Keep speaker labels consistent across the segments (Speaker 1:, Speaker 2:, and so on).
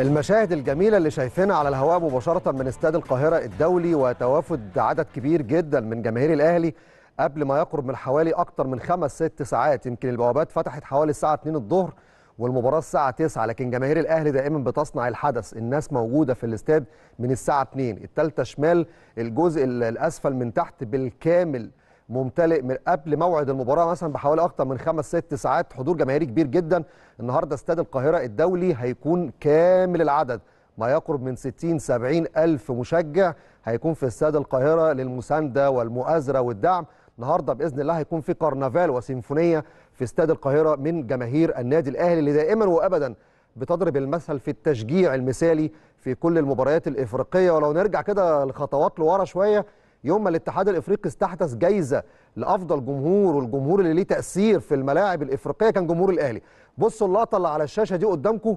Speaker 1: المشاهد الجميلة اللي شايفينها على الهواء مباشرة من استاد القاهرة الدولي وتوافد عدد كبير جدا من جماهير الأهلي قبل ما يقرب من حوالي أكتر من خمس ست ساعات يمكن البوابات فتحت حوالي الساعة 2 الظهر والمباراة الساعة 9 لكن جماهير الأهلي دائما بتصنع الحدث الناس موجودة في الاستاد من الساعة 2 التالتة شمال الجزء الأسفل من تحت بالكامل ممتلئ من قبل موعد المباراه مثلا بحوالي اكتر من خمس ست ساعات حضور جماهيري كبير جدا النهارده استاد القاهره الدولي هيكون كامل العدد ما يقرب من 60 70 ألف مشجع هيكون في استاد القاهرة للمساندة والمؤازرة والدعم النهارده بإذن الله هيكون في كرنفال وسيمفونية في استاد القاهرة من جماهير النادي الأهلي اللي دائما وأبدا بتضرب المثل في التشجيع المثالي في كل المباريات الإفريقية ولو نرجع كده الخطوات لورا شوية يوم ما الاتحاد الافريقي استحدث جايزه لافضل جمهور والجمهور اللي ليه تاثير في الملاعب الافريقيه كان جمهور الاهلي بصوا اللقطه اللي على الشاشه دي قدامكم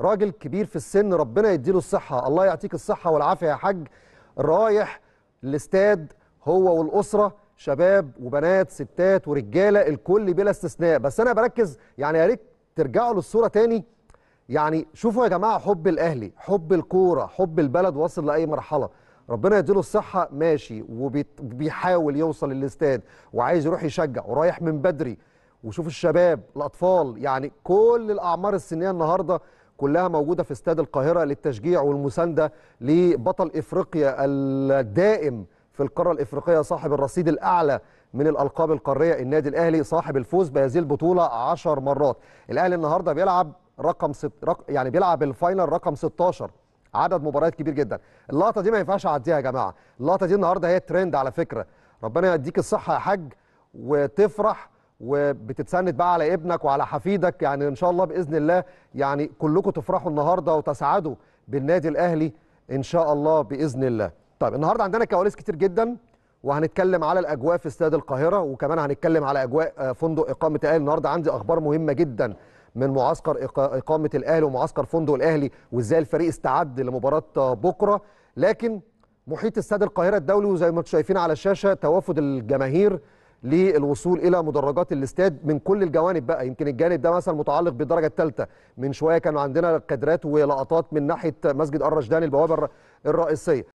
Speaker 1: راجل كبير في السن ربنا يديله الصحه الله يعطيك الصحه والعافيه يا حاج رايح الاستاد هو والاسره شباب وبنات ستات ورجاله الكل بلا استثناء بس انا بركز يعني يا ريت ترجعوا للصوره تاني يعني شوفوا يا جماعه حب الاهلي حب الكوره حب البلد واصل لاي مرحله ربنا يديله الصحه ماشي وبيحاول يوصل للاستاد وعايز يروح يشجع ورايح من بدري وشوف الشباب الاطفال يعني كل الاعمار السنيه النهارده كلها موجوده في استاد القاهره للتشجيع والمسانده لبطل افريقيا الدائم في القاره الافريقيه صاحب الرصيد الاعلى من الالقاب القاريه النادي الاهلي صاحب الفوز بهذه البطوله 10 مرات الاهلي النهارده بيلعب رقم ست رق... يعني بيلعب الفاينل رقم 16 عدد مباريات كبير جدا اللقطه دي ما ينفعش اعديها يا جماعه اللقطه دي النهارده هي ترند على فكره ربنا يديك الصحه يا حاج وتفرح وبتتسند بقى على ابنك وعلى حفيدك يعني ان شاء الله باذن الله يعني كلكم تفرحوا النهارده وتسعدوا بالنادي الاهلي ان شاء الله باذن الله طيب النهارده عندنا كواليس كتير جدا وهنتكلم على الاجواء في استاد القاهره وكمان هنتكلم على اجواء آه، فندق اقامه الاهلي النهارده عندي اخبار مهمه جدا من معسكر إقامة الأهلي ومعسكر فندق الأهلي وإزاي الفريق استعد لمباراة بكرة لكن محيط استاد القاهرة الدولي وزي ما انتم شايفين على الشاشة توافد الجماهير للوصول الى مدرجات الاستاد من كل الجوانب بقى يمكن الجانب ده مثلا متعلق بالدرجه الثالثه من شويه كانوا عندنا كادرات ولقطات من ناحيه مسجد الرشدان البوابه الرئيسيه